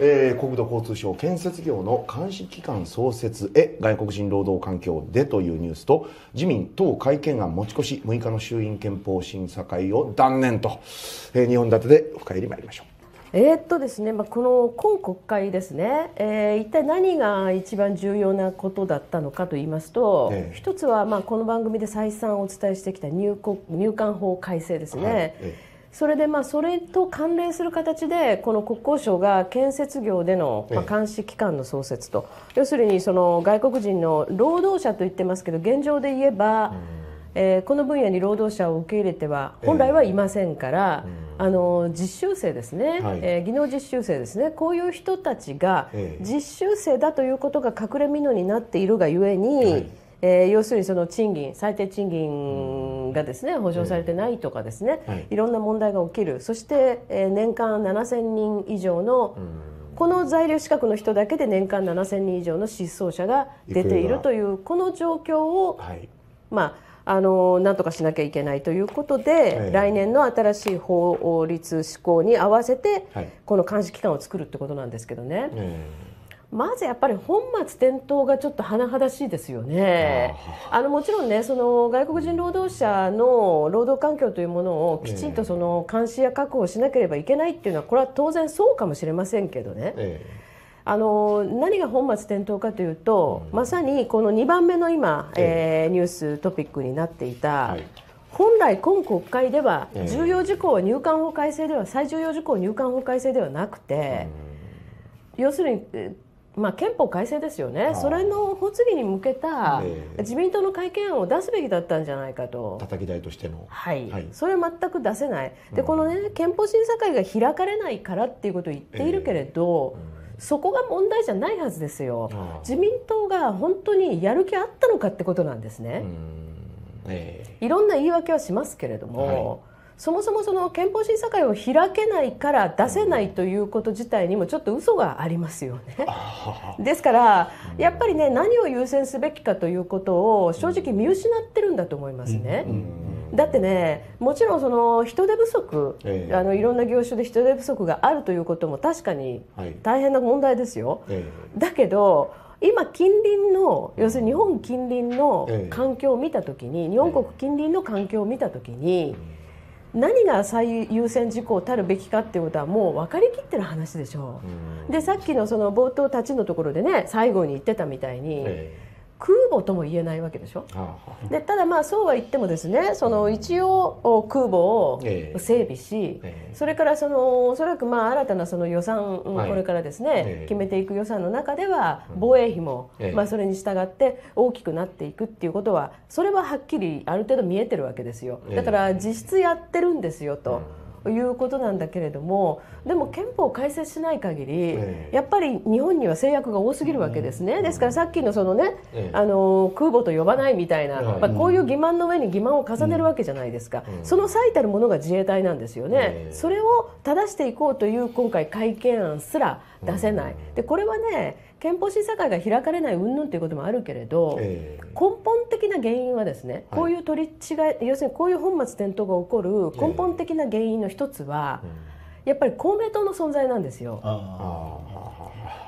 えー、国土交通省建設業の監視機関創設へ外国人労働環境でというニュースと自民党会見案持ち越し6日の衆院憲法審査会を断念と、えー、2本立てで深入りいりましょう。えー、っとですね、まあ、この今国会ですね、えー、一体何が一番重要なことだったのかと言いますと、ええ、一つはまあこの番組で再三お伝えしてきた入国入管法改正ですね。はいえそれでまあそれと関連する形でこの国交省が建設業でのまあ監視機関の創設と、ええ、要するにその外国人の労働者と言ってますけど現状で言えば、えー、この分野に労働者を受け入れては本来はいませんから、え、あの実習生ですね、はい、えー、技能実習生ですねこういう人たちが実習生だということが隠れみのになっているがゆえに、はいえー、要するにその賃金最低賃金がですね保障されてないとかですね、はい、いろんな問題が起きるそして、えー、年間7000人以上のこの在留資格の人だけで年間7000人以上の失踪者が出ているというこの状況を、はい、まああのなんとかしなきゃいけないということで、はい、来年の新しい法律施行に合わせて、はい、この監視機関を作るってことなんですけどね。まずやっぱり本末転倒がちょっと甚だしいですよね。あのもちろんねその外国人労働者の労働環境というものをきちんとその監視や確保しなければいけないっていうのはこれは当然そうかもしれませんけどね。ええあの何が本末転倒かというと、うん、まさにこの2番目の今、ええー、ニューストピックになっていた、はい、本来、今国会では重要事項は入管法改正では、えー、最重要事項は入管法改正ではなくて、うん、要するにまあ、憲法改正ですよね、それの発議に向けた自民党の改憲案を出すべきだったんじゃないかと、たたき台としての、はい、はい、それは全く出せない、で、うん、この、ね、憲法審査会が開かれないからっていうことを言っているけれど、えーうん、そこが問題じゃないはずですよ、自民党が本当にやる気あったのかってことなんですね。えー、いろんな言い訳はしますけれども、はいそもそもその憲法審査会を開けないから出せないということ自体にもちょっと嘘がありますよね。ですからやっぱりね何を優先すべきかということを正直見失ってるんだと思いますね。だってねもちろんその人手不足、あのいろんな業種で人手不足があるということも確かに大変な問題ですよ。だけど今近隣の要するに日本近隣の環境を見た時に、日本国近隣の環境を見た時に。え何が最優先事項たるべきかっていうことはもう分かりきってる話でしょう。でさっきのその冒頭立ちのところでね最後に言ってたみたいに。えー空母とも言えないわけでしょ。でただまあそうは言ってもですねその一応空母を整備し、それからそのおそらくまあ新たなその予算、これからですね、決めていく予算の中では防衛費も、まあ、それに従って大きくなっていくっていうことはそれははっきりある程度見えてるわけですよ。だから実質やってるんですよと。いうことなんだけれどもでも憲法改正しない限り、えー、やっぱり日本には制約が多すぎるわけですね、うん、ですからさっきのそのね、えー、あの空母と呼ばないみたいな、まあ、こういう欺瞞の上に欺瞞を重ねるわけじゃないですか、うん、その最たるものが自衛隊なんですよね、それを正していこうという今回改憲案すら出せない。でこれはね憲法審査会が開かれない云々ということもあるけれど、えー、根本的な原因はですね、こういう取り違い、はい、要するにこういう本末転倒が起こる根本的な原因の一つは、えー、やっぱり公明党の存在なんですよ。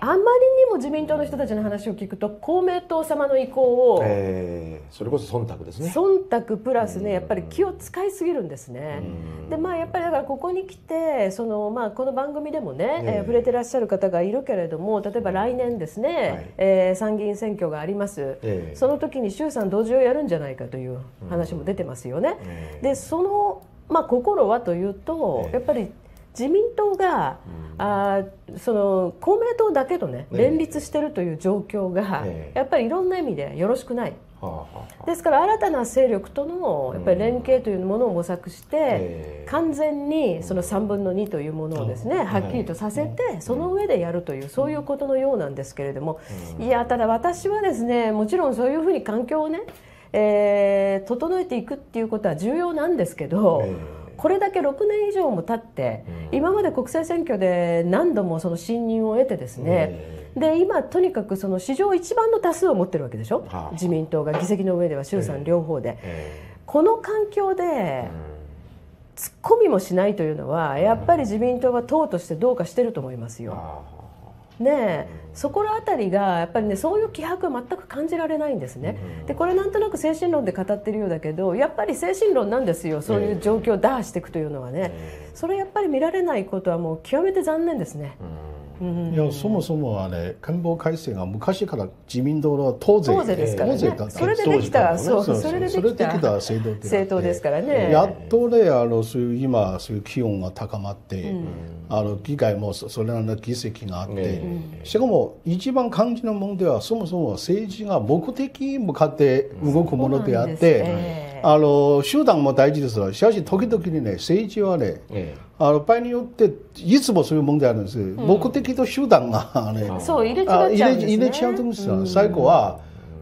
あまりにも自民党の人たちの話を聞くと公明党様の意向を、えー、それこそ忖度ですね忖度プラスねやっぱり気を使いすぎるんですねでまあやっぱりだからここに来てその、まあ、この番組でもね、えー、触れてらっしゃる方がいるけれども例えば来年ですね、はい、えー、参議院選挙があります、えー、その時に衆参同時をやるんじゃないかという話も出てますよね。でそのまあ、心はというと、やっぱり自民党が、うん、あその公明党だけと、ね連立しているという状況が、ね、やっぱりいろんな意味でよろしくない。ですから新たな勢力とのやっぱり連携というものを模索して完全にその3分の2というものをですねはっきりとさせてその上でやるというそういうことのようなんですけれどもいやただ私はですねもちろんそういうふうに環境をねえー、整えていくっていうことは重要なんですけど。これだけ6年以上も経って、今まで国政選挙で何度もその信任を得てですね、で今とにかくその史上一番の多数を持ってるわけでしょ、はあ、自民党が議席の上では衆参両方で、この環境で、突っ込みもしないというのはやっぱり自民党は党としてどうかしてると思いますよ。ねそこら辺りがやっぱりねそういう気迫は全く感じられないんですね。でこれなんとなく精神論で語ってるようだけどやっぱり精神論なんですよそういう状況を打破していくというのはね、それやっぱり見られないことはもう極めて残念ですね。いやそもそもあれ憲法改正が昔から自民党の党勢党ですからねそれでできたそうそれでできた政党政党ですからねやっとねあのそういう今そういう気温が高まって、あの議会もそれらの議席があって、しかも一番肝心な問題はそもそも政治が目的に向かって動くものであって、あの集団も大事ですがしかし時々にね政治はね、ええ、あの場合によっていつもそういう問題あるんです、うん、目的と集団がねそう入れ違うんです、ね、入れうんですよ、う最後は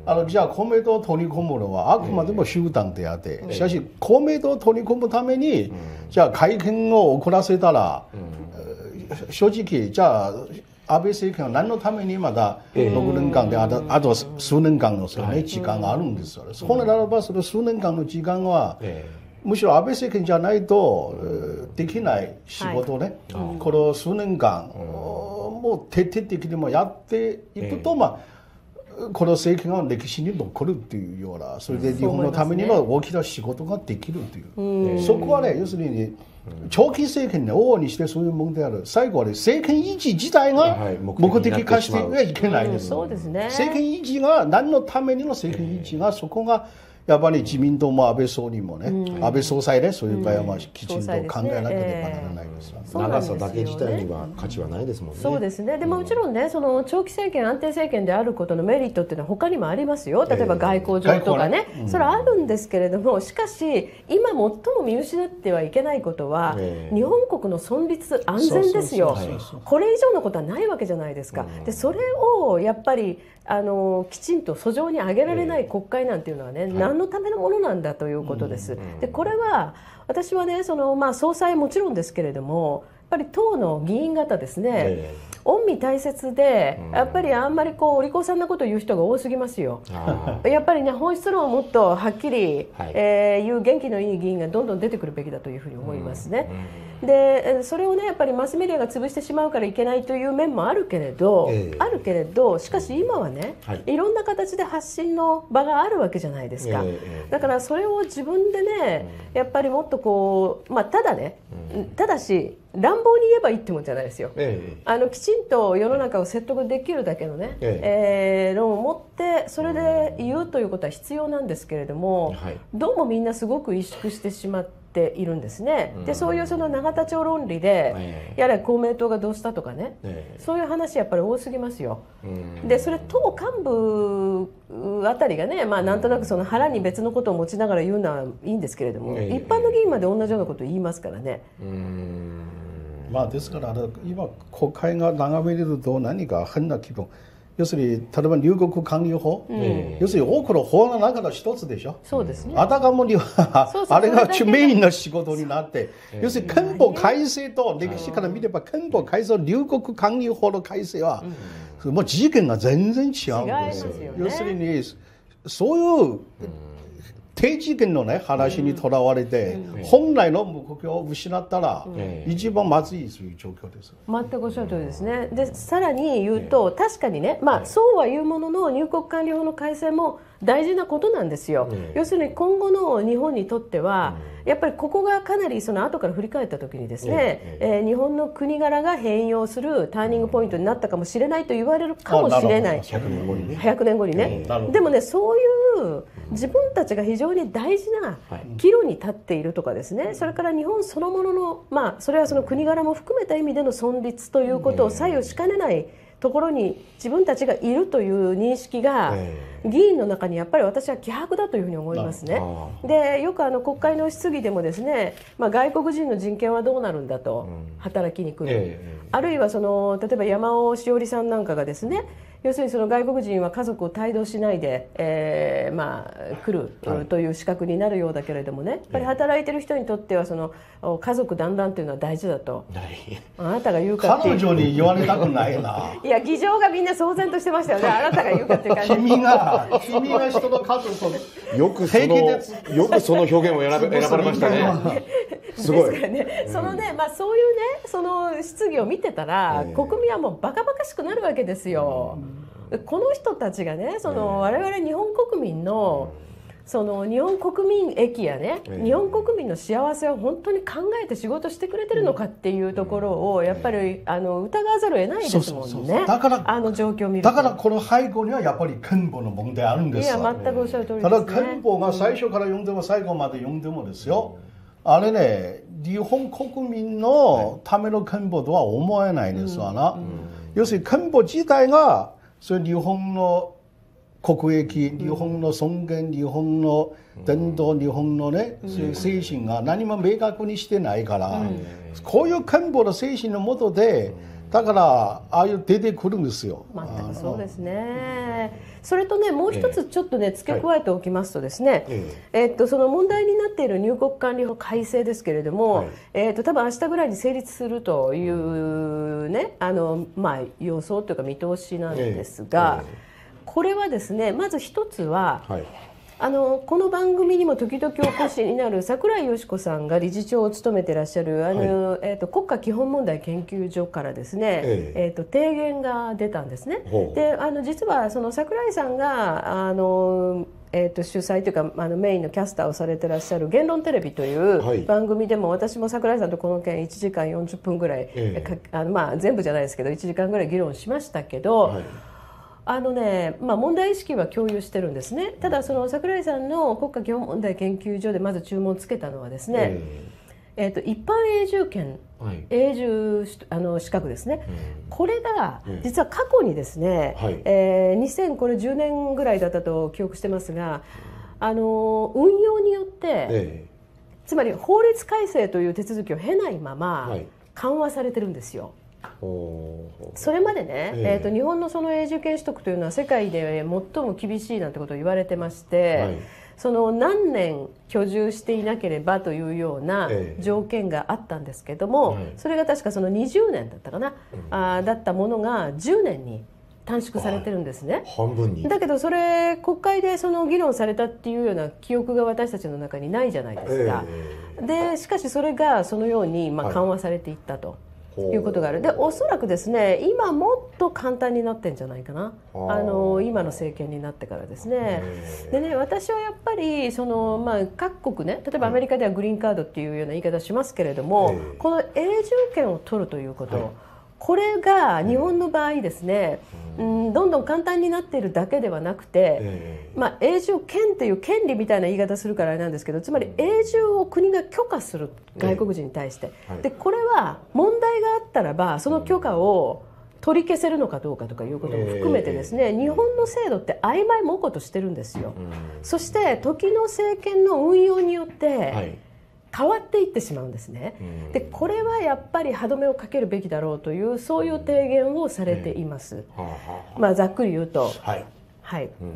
あのじゃあ公明党を取り込むのはあくまでも集団であって、え、しかし公明党を取り込むために、じゃあ会見を遅らせたら、正直じゃあ安倍政権は何のためにまだ6年間であと,、あと数年間のそ、ね、時間があるんですよ、ね、そ来ならばその数年間の時間は、むしろ安倍政権じゃないと、できない仕事ね、はい、この数年間、もう徹底的にもやっていくと、まあこの政権は歴史に残るっていうようなそれで日本のためには大きな仕事ができるという、うん、そこはね要するに長期政権を王にしてそういう問題ある最後は、ね、政権維持自体が目的化してはいけないです,、そうですね、政権維持が何のためにの政権維持が、そこがやっぱり自民党も安倍総理もね、うん、安倍総裁ね、そういう場合はまあきちんと考えなければならないです、ねえー、長さだけ自体には価値はないですもんね。そうですねでもちろんね、その長期政権、安定政権であることのメリットっていうのは、他にもありますよ、例えば外交上とかね、ねうん、それはあるんですけれども、しかし、今、最も見失ってはいけないことは、えー、日本国の存立、安全ですよ、これ以上のことはないわけじゃないですか。でそれをやっぱりあのきちんと訴状に上げられない国会なんていうのはね、えー、何のためのものなんだということです。でこれは私はねその、まあ、総裁もちろんですけれどもやっぱり党の議員方ですね、えー恩美大切で、やっぱりあんまりこうお利口さんなこと言う人が多すぎますよ。やっぱりね本質論をもっとはっきり、はい、えー、言う元気のいい議員がどんどん出てくるべきだというふうに思いますね。うんうんでそれをねやっぱりマスメディアが潰してしまうからいけないという面もあるけれど、えー、あるけれどしかし今はね、はい、いろんな形で発信の場があるわけじゃないですか、えー、だからそれを自分でね、うん、やっぱりもっとこう、まあ、ただね、うん、ただし乱暴に言えばいいってもんじゃないですよ、えー、あのきちんと世の中を説得できるだけのね、ええー、論を持ってそれで言うということは必要なんですけれども、うんはい、どうもみんなすごく萎縮してしまって。ているんですね、でそういうその永田町論理で、やれ公明党がどうしたとかね、そういう話やっぱり多すぎますよ、でそれ党幹部あたりがね、まあ、なんとなくその腹に別のことを持ちながら言うのはいいんですけれども、一般の議員まで同じようなことを言いますからね。まあ、ですから今国会が眺めれると何か変な気分要するに例えば入国管理法、うん、要するに多くの法の中の一つでしょ、そうですね、あたかもにはあれがメインの仕事になって、要するに憲法改正と歴史から見れば憲法改正、入国管理法の改正は、もう事件が全然違うんですよ。すよね、要するにそういう低次元のね話にとらわれて、本来の目標を失ったら、一番まずいそういう状況です。全くおっしゃる通りですね。でさらに言うと、確かにね、まあそうは言うものの入国管理法の改正も大事なことなんですよ、要するに今後の日本にとっては、うん、やっぱりここがかなりその後から振り返った時にですね、ねえー、日本の国柄が変容するターニングポイントになったかもしれないと言われるかもしれない100年後にね年後にね、うん、でもねそういう自分たちが非常に大事な岐路に立っているとかですね、それから日本そのものの、まあ、それはその国柄も含めた意味での存立ということを左右しかねない、うんところに自分たちがいるという認識が、議員の中にやっぱり私は希薄だというふうに思いますね。でよくあの国会の質疑でもですね、まあ、外国人の人権はどうなるんだと、働きに来る、あるいはその例えば山尾志織さんなんかがですね要するにその外国人は家族を帯同しないで、えーまあ、来る、という資格になるようだけれどもねやっぱり働いてる人にとってはその家族団らんというのは大事だとあなたが言うか彼女に言われたくないな いや議場がみんな騒然としてましたよねあなたが言うかっていう感じ君が君が人の家族をよくそのよくその表現を選ばれましたね すごいですからね、そのね、まあ、そういうねその質疑を見てたら、国民はもうばかばかしくなるわけですよ。うんこの人たちがねその我々日本国民の、その日本国民益やね、日本国民の幸せを本当に考えて仕事してくれてるのかっていうところをやっぱりあの疑わざるを得ないですもんね。だからあの状況見るだからこの背後にはやっぱり憲法の問題あるんですいや全くおっしゃる通りです、ね、ただ憲法が最初から読んでも最後まで読んでもですよ。あれね日本国民のための憲法とは思えないですわな、要するに憲法自体がそれ日本の国益日本の尊厳日本の伝統日本のね、精神が何も明確にしてないから、こういう憲法の精神のもとで、だからああいう出てくるんですよ。全くそうですね。それとねもう一つちょっとね、えー、付け加えておきますとですね、えー、えー、っとその問題になっている入国管理法改正ですけれども、はい、えー、っと多分明日ぐらいに成立するというね、あのまあ予想というか見通しなんですが、えーえー、これはですねまず一つは。はいあのこの番組にも時々お越しになる櫻井よし子さんが理事長を務めてらっしゃるあの、はい、えーと、国家基本問題研究所からですね、えー、えーと提言が出たんですね。であの実はその櫻井さんがあのえーと、主催というかあのメインのキャスターをされてらっしゃる「言論テレビ」という番組でも、はい、私も櫻井さんとこの件1時間40分ぐらい、えー、あのまあ、全部じゃないですけど1時間ぐらい議論しましたけど。はいあのねまあ、問題意識は共有してるんですねただその桜井さんの国家基本問題研究所でまず注文つけたのはですね、えー、えーと一般永住権、はい、永住あの資格ですね、これが実は過去にですね、はい、えー、2010年ぐらいだったと記憶してますがあの運用によって、えー、つまり法律改正という手続きを経ないまま緩和されてるんですよ。それまでね、えーと日本のその永住権取得というのは世界で最も厳しいなんてことを言われてまして、はい、その何年居住していなければというような条件があったんですけども、えー、それが確かその20年だったかな、うん、あだったものが10年に短縮されてるんですね、半分にだけどそれ国会でその議論されたっていうような記憶が私たちの中にないじゃないですか、えー、でしかしそれがそのようにまあ緩和されていったと。はいいうことがあるでおそらくですね今もっと簡単になってんじゃないかなあの今の政権になってからですねでね私はやっぱりその、まあ、各国ね例えばアメリカではグリーンカードっていうような言い方しますけれどもこの永住権を取るということ、はいこれが日本の場合ですね、うん、どんどん簡単になっているだけではなくて、えー、まあ、永住権っていう権利みたいな言い方するからあれなんですけどつまり永住を国が許可する外国人に対して、えーはい、でこれは問題があったらばその許可を取り消せるのかどうかとかいうことも含めてですね、えー、日本の制度って曖昧もことしてるんですよ。そして時の政権の運用によって、はい変わっていってしまうんですね。でこれはやっぱり歯止めをかけるべきだろうというそういう提言をされています。まあざっくり言うと、はい、はい。うん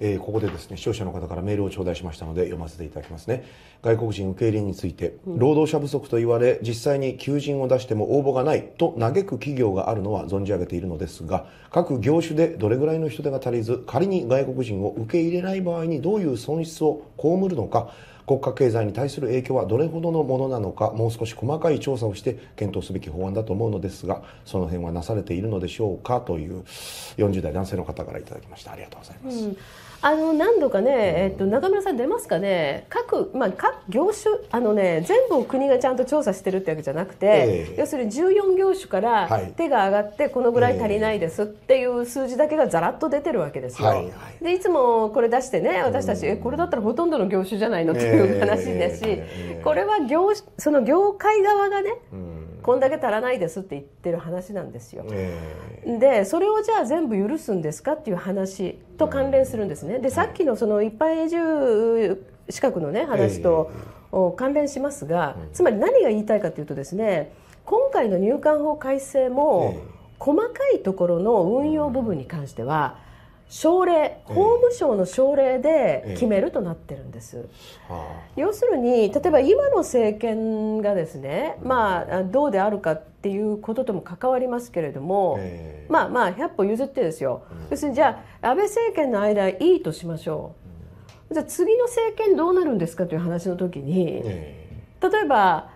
えー、ここでですね視聴者の方からメールを頂戴しましたので読ませていただきますね外国人受け入れについて労働者不足と言われ実際に求人を出しても応募がないと嘆く企業があるのは存じ上げているのですが各業種でどれぐらいの人手が足りず仮に外国人を受け入れない場合にどういう損失を被るのか国家経済に対する影響はどれほどのものなのかもう少し細かい調査をして検討すべき法案だと思うのですがその辺はなされているのでしょうかという40代男性の方からいただきましたありがとうございます、うんあの何度かね、えっと、中村さん出ますかね各,、まあ、各業種あの、ね、全部を国がちゃんと調査してるってわけじゃなくて、えー、要するに14業種から手が上がって、このぐらい足りないですっていう数字だけがざらっと出てるわけですよ、はいはい、でいつもこれ出してね私たち、えこれだったらほとんどの業種じゃないのっていう話だし、えーえー、これは業その業界側がね、うんこんだけ足らないですって言ってる話なんですよ。でそれをじゃあ全部許すんですかっていう話と関連するんですね。でさっきのその一般移住資格のね話と関連しますが、つまり何が言いたいかというとですね今回の入管法改正も細かいところの運用部分に関しては、省令法務省の省令で決めるとなってるんです、要するに例えば今の政権がですね、まあ、どうであるかっていうこととも関わりますけれども、まあまあ100歩譲ってですよ、要するにじゃあ安倍政権の間いいとしましょう、じゃあ次の政権どうなるんですかという話の時に、例えば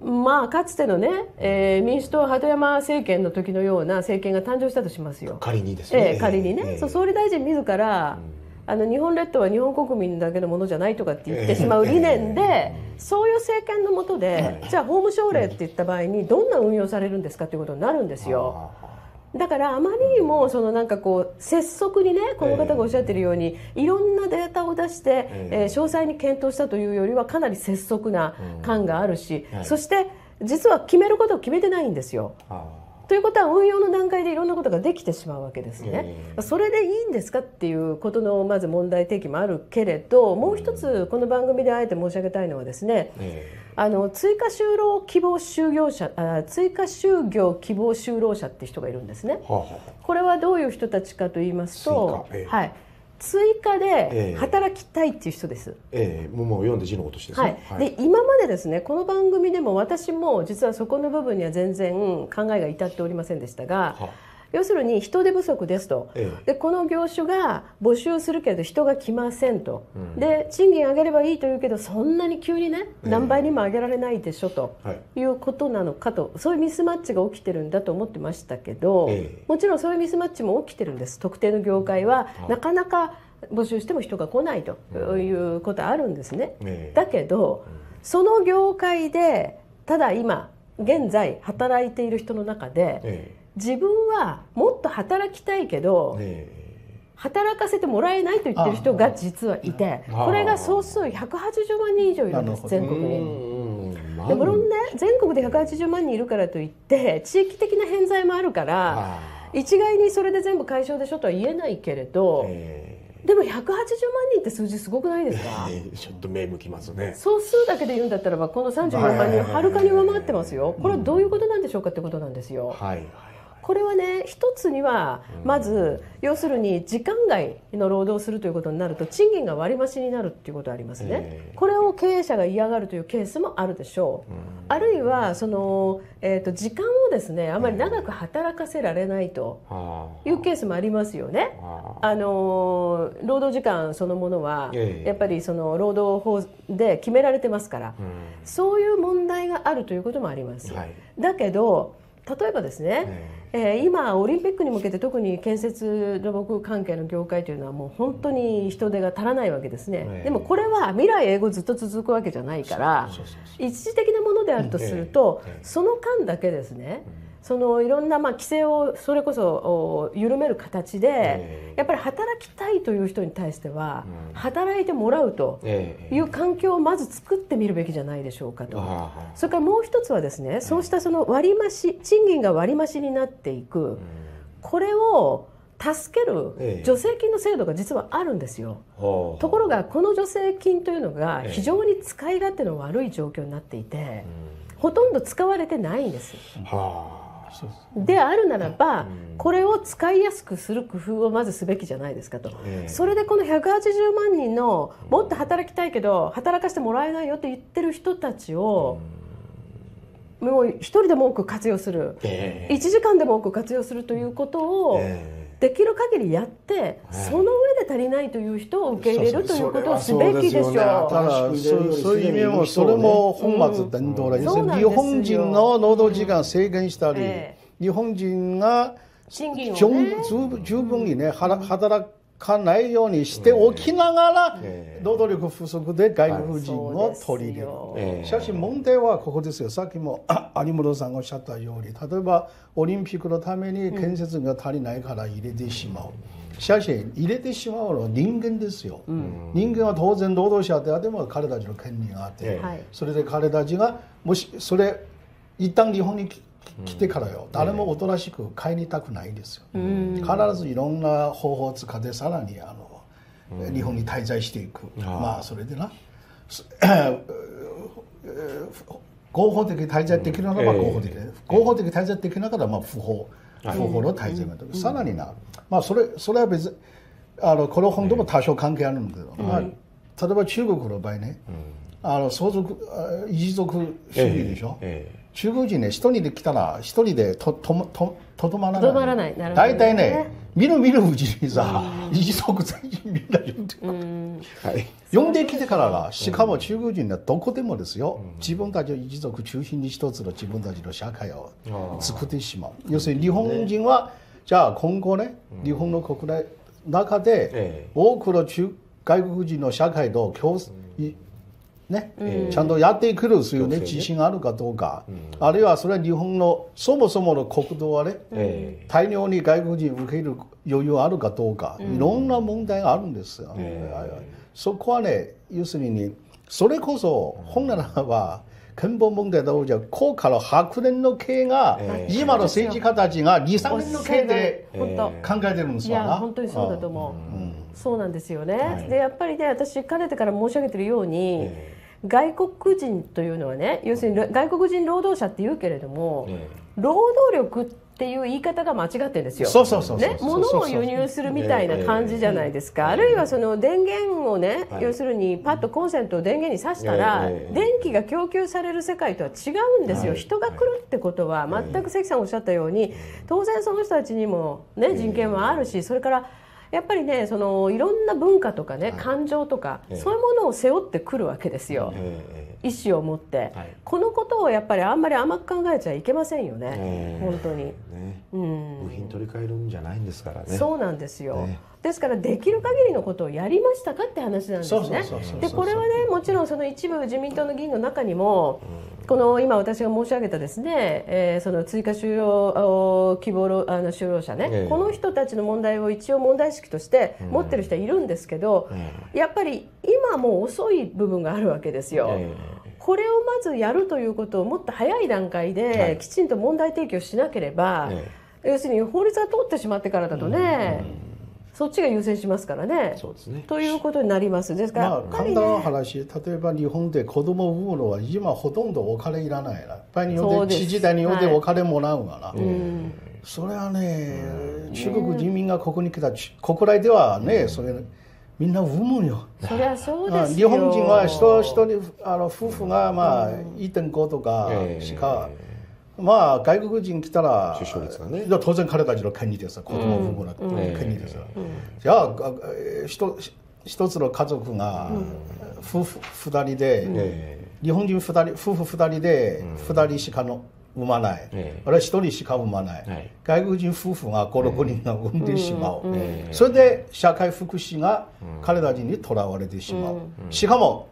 まあ、かつてのね、えー、民主党鳩山政権の時のような政権が誕生したとしますよ仮にですね、えー、仮にね、えー、そう総理大臣自ら、うん、あの日本列島は日本国民だけのものじゃないとかって言ってしまう理念で、そういう政権のもとで、じゃあ法務省令って言った場合にどんな運用されるんですかということになるんですよ。だからあまりにもそのなんかこう拙速にねこの方がおっしゃってるように、いろんなデータを出して、え詳細に検討したというよりはかなり拙速な感があるし、そして実は決めることを決めてないんですよ。ということは運用の段階でいろんなことができてしまうわけですね。それでいいんですかっていうことのまず問題提起もあるけれどもう一つこの番組であえて申し上げたいのはですね、あの追加就労希望就業者あ追加就業希望就労者って人がいるんですね、はあはあ、これはどういう人たちかと言いますと、えー、はい、追加で働きたいっていう人です。えー、えー、もう読んで字のことしてで、ねはいはい、今までですねこの番組でも私も実はそこの部分には全然考えが至っておりませんでしたが。はあ要するに人手不足ですと、ええ、でこの業種が募集するけど人が来ませんと、うん、で賃金上げればいいというけどそんなに急にね何倍にも上げられないでしょと、え、いうことなのかとそういうミスマッチが起きてるんだと思ってましたけど、もちろんそういうミスマッチも起きてるんです特定の業界はなかなか募集しても人が来ないということあるんですね。だけど、その業界でただ今現在働いている人の中で、自分はもっと働きたいけど、働かせてもらえないと言ってる人が実はいてこれが総数180万人以上いるんです全国に。でもろんね全国で180万人いるからといって地域的な偏在もあるから一概にそれで全部解消でしょとは言えないけれど。でも180万人って数字すごくないですか、えー、ちょっと目向きますね総数だけで言うんだったらばこの34万人をはるかに上回ってますよこれはどういうことなんでしょうかってことなんですよ、はいはいこれはね一つにはまず、要するに時間外の労働をするということになると賃金が割増になるっていうことありますね、これを経営者が嫌がるというケースもあるでしょう、あるいはその、えー、と時間をですねあまり長く働かせられないというケースもありますよね。あの労働時間そのものはやっぱりその労働法で決められてますから、そういう問題があるということもあります。だけど例えばですね、えー、今オリンピックに向けて特に建設土木関係の業界というのはもう本当に人手が足らないわけですね、でもこれは未来永劫ずっと続くわけじゃないから一時的なものであるとすると、その間だけですね、うんそのいろんなまあ規制をそれこそ緩める形でやっぱり働きたいという人に対しては働いてもらうという環境をまず作ってみるべきじゃないでしょうかとそれからもう一つはですねそうしたその割増賃金が割増になっていくこれを助ける助成金の制度が実はあるんですよ、ところがこの助成金というのが非常に使い勝手の悪い状況になっていて、ほとんど使われてないんです。はあであるならば、これを使いやすくする工夫をまずすべきじゃないですかと、それでこの180万人のもっと働きたいけど働かせてもらえないよって言ってる人たちを、もう一人でも多く活用する、え1時間でも多く活用するということを、えーできる限りやって、その上で足りないという人を受け入れるということをすべきでしょう。ただ、そういう意味も、それも本末転倒だ、うん、日本人の労働時間制限したり、日本人が賃金を、十分にね、働かないようにしておきながら、労働力不足で外国人を取り入れる、しかし問題はここですよさっきも 有本さんがおっしゃったように例えばオリンピックのために建設が足りないから入れてしまう。しかし入れてしまうのは人間ですよ、うん、人間は当然労働者であっても彼たちの権利があって、はい、それで彼たちがもしそれ一旦日本に来てからよ、誰もおとなしく帰りたくないですよ、必ずいろんな方法を使ってさらにあの、日本に滞在していく、まあそれでな合法的滞在できるならば合法的、うんえー、合法的滞在できなかったらまあ不法、不法の滞在うん、さらにな、まあ、それそれは別あのこの本でも多少関係あるんだけど、えー、まあ、例えば中国の場合ね、うん、あの相続一族主義でしょ、えー中国人ね一人で来たら一人でととととどまらないとどまらないなるほど、ね、大体ね見る見るうちにさ一族全員みんな呼んでくる、はい、呼んできてからがしかも中国人はどこでもですよ、うん、自分たちを一族中心に一つの自分たちの社会を作ってしまう、要するに日本人は、じゃあ今後ね、日本の国内中で多くの中外国人の社会と共、うん、ね、うん、ちゃんとやってくるというね、ね、自信があるかどうか、うん、あるいはそれは日本のそもそもの国土はね、うん、大量に外国人受け入れる余裕あるかどうか、いろんな問題があるんですよ、そこはね要するにそれこそ本来ば憲法問題だろうじゃ効果の白年の刑が、今の政治家たちが23年の刑で考えてるんですよ、えー、いや本当にそうだと思う、そうなんですよね、はい、でやっぱりね私かねてから申し上げているように、えー外国人というのはね要するに外国人労働者って言うけれども、労働力っていう言い方が間違ってるんですよ。そうそうそうね、物を輸入するみたいな感じじゃないですか。あるいはその電源をね、要するにパッとコンセントを電源に挿したら、電気が供給される世界とは違うんですよ。人が来るってことは全く関さんおっしゃったように、当然その人たちにもね人権はあるし、それからやっぱりねそのいろんな文化とかね、はい、感情とか、そういうものを背負ってくるわけですよ、意思を持って、はい、このことをやっぱりあんまり甘く考えちゃいけませんよね、本当に、ね、うん、部品取り替えるんじゃないんですからねそうなんですよ、ねですからできる限りのことをやりましたかって話なんですね。でこれはねもちろんその一部自民党の議員の中にも、この今私が申し上げたですね、えー、その追加就労希望あの就労者ね、えー、この人たちの問題を一応問題意識として持ってる人はいるんですけど、やっぱり今もう遅い部分があるわけですよ。えー、これをまずやるということをもっと早い段階できちんと問題提起をしなければ、はい、要するに法律が通ってしまってからだとね、そっちが優先しますからね。そうですねということになりますですから、まあ、簡単な話、例えば日本で子供を産むのは今ほとんどお金いらないなやっぱり日本で知事代によってお金もらうがな。それはね、中国人民がここに来た国内ではね、それみんな産むよ。そりゃそうです日本人は人人に、あの夫婦がまあ一点五とかしか、えーまあ外国人来たら出生率がね当然彼たちの権利です子供を産むの権利です、うん、じゃあ一一つの家族が夫婦二人で、日本人二人夫婦二人で二人しかの産まない、あるいは一人しか産まない、外国人夫婦が56人が産んでしまう、それで社会福祉が彼らにとらわれてしまう、しかも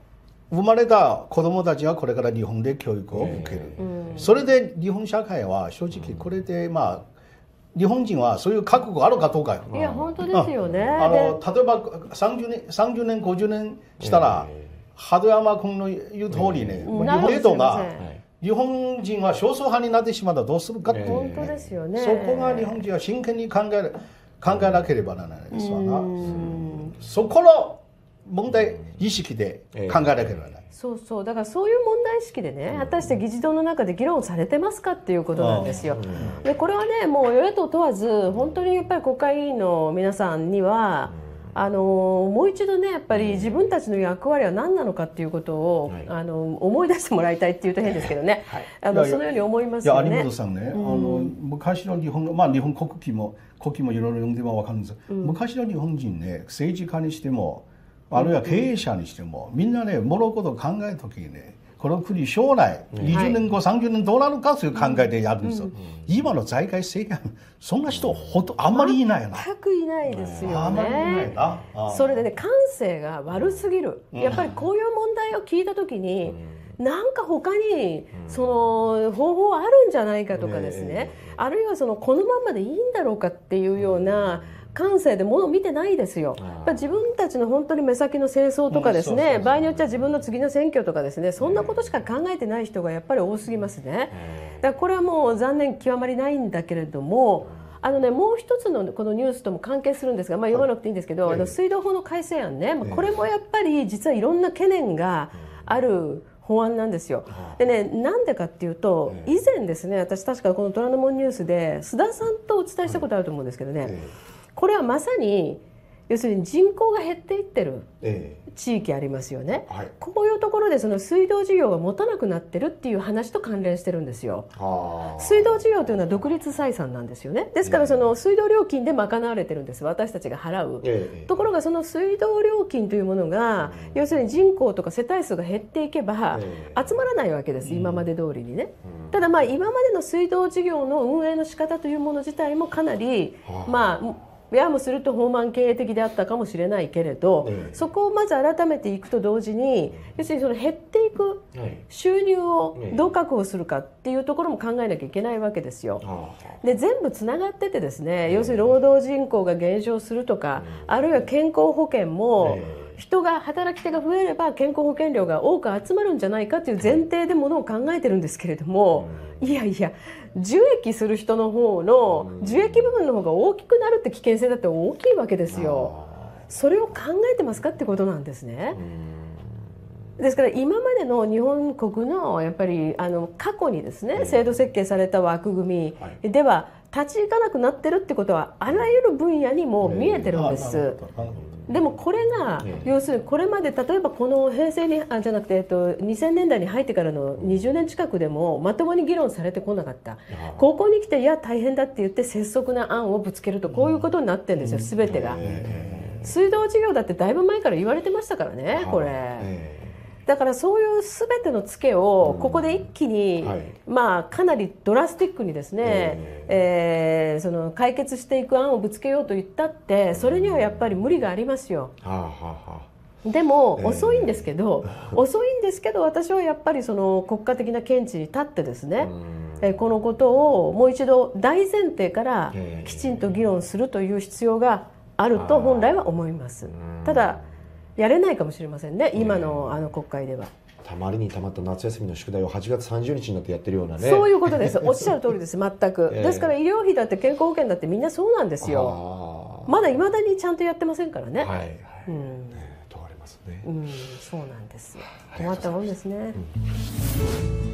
生まれた子供たちはこれから日本で教育を受ける、それで日本社会は正直これでまあ日本人はそういう覚悟あるかどうかいや本当ですよねあの例えば30年 ,30 年50年したら、鳩山君の言う通りね、うん、日本が日本人は少数派になってしまったらどうするかって、ね、本当ですよねそこが日本人は真剣に考え考えなければならないですわな、そこの問題意識で考えなければならない、えー、そうそうだからそういう問題意識でね果たして議事堂の中で議論されてますかっていうことなんですよ。うん、でこれはねもう与野党問わず本当にやっぱり国会議員の皆さんには。あのもう一度ねやっぱり自分たちの役割は何なのかっていうことを、うんはい、あの思い出してもらいたいっていうと変ですけどね、はい、あのそのように思いますよね。有本さんね、うん、あの昔の日本まあ日本国旗も国旗もいろいろ読んでもわかるんです、うん、昔の日本人ね政治家にしてもあるいは経営者にしてもみんなねもろことを考える時にねこの国将来20年後、30年どうなるかという考えでやるんですよ、今の財界政権そんな人ほとあんまりいないな全くいないですよあんまりいないなそれでね感性が悪すぎる、やっぱりこういう問題を聞いたときに、なんか他にその方法あるんじゃないかとかですね、あるいはそのこのままでいいんだろうかっていうような、感性で物を見てないですよ、やっぱ自分たちの本当に目先の戦争とかですね、場合によっては自分の次の選挙とかですね、そんなことしか考えてない人がやっぱり多すぎますね。だからこれはもう残念極まりないんだけれども、あのね、もう一つのこのニュースとも関係するんですが、まあ、読まなくていいんですけど、あの水道法の改正案ね、これもやっぱり実はいろんな懸念がある。法案なんですよ。でね、なんでかっていうと、以前ですね、私確かこの虎ノ門ニュースで須田さんとお伝えしたことあると思うんですけどね。これはまさに要するに人口が減っていってる地域ありますよね、えーはい、こういうところでその水道事業が持たなくなってるっていう話と関連してるんですよ水道事業というのは独立採算なんですよねですからその水道料金で賄われてるんです私たちが払う、えー、ところがその水道料金というものが、えー、要するに人口とか世帯数が減っていけば集まらないわけです今まで通りにね、ただまあ今までの水道事業の運営の仕方というもの自体もかなりまあ親もすると放満経営的であったかもしれないけれど、そこをまず改めていくと同時に要するにその減っていく収入をどう確保するかっていうところも考えなきゃいけないわけですよ。で全部つながっててですね要するに労働人口が減少するとか、あるいは健康保険も、人が働き手が増えれば健康保険料が多く集まるんじゃないかという前提でものを考えてるんですけれども、いやいや受益する人の方の受益部分の方が大きくなるって危険性だって大きいわけですよ。それを考えてますかってことなんですね。ですから今までの日本国のやっぱりあの過去にですね制度設計された枠組みでは立ち行かなくなってるってことはあらゆる分野にも見えてるんです。でもこれが、要するにこれまで例えばこの平成にあじゃなくて、えっと、2000年代に入ってからの20年近くでもまともに議論されてこなかった高校に来ていや大変だって言って拙速な案をぶつけるとこういうことになってるんですよ、うん、全てが。水道事業だってだいぶ前から言われてましたからね、これ。だからそういうすべてのツケをここで一気に、うんはい、まあ、かなりドラスティックにですね、えー、えー、その解決していく案をぶつけようと言ったってそれにはやっぱり無理がありますよ。はあはあでも、遅いんですけど、えー、遅いんですけど私はやっぱりその国家的な見地に立ってですね、えこのことをもう一度大前提からきちんと議論するという必要があると本来は思います。ただやれないかもしれませんね今のあの国会では。たまりにたまった夏休みの宿題を8月30日になってやってるようなねそういうことですおっしゃる通りです 全く、えー、ですから医療費だって健康保険だってみんなそうなんですよまだいまだにちゃんとやってませんからねはい、はい、うん、ね、問われますねうんそうなんです困ったもんですね、うん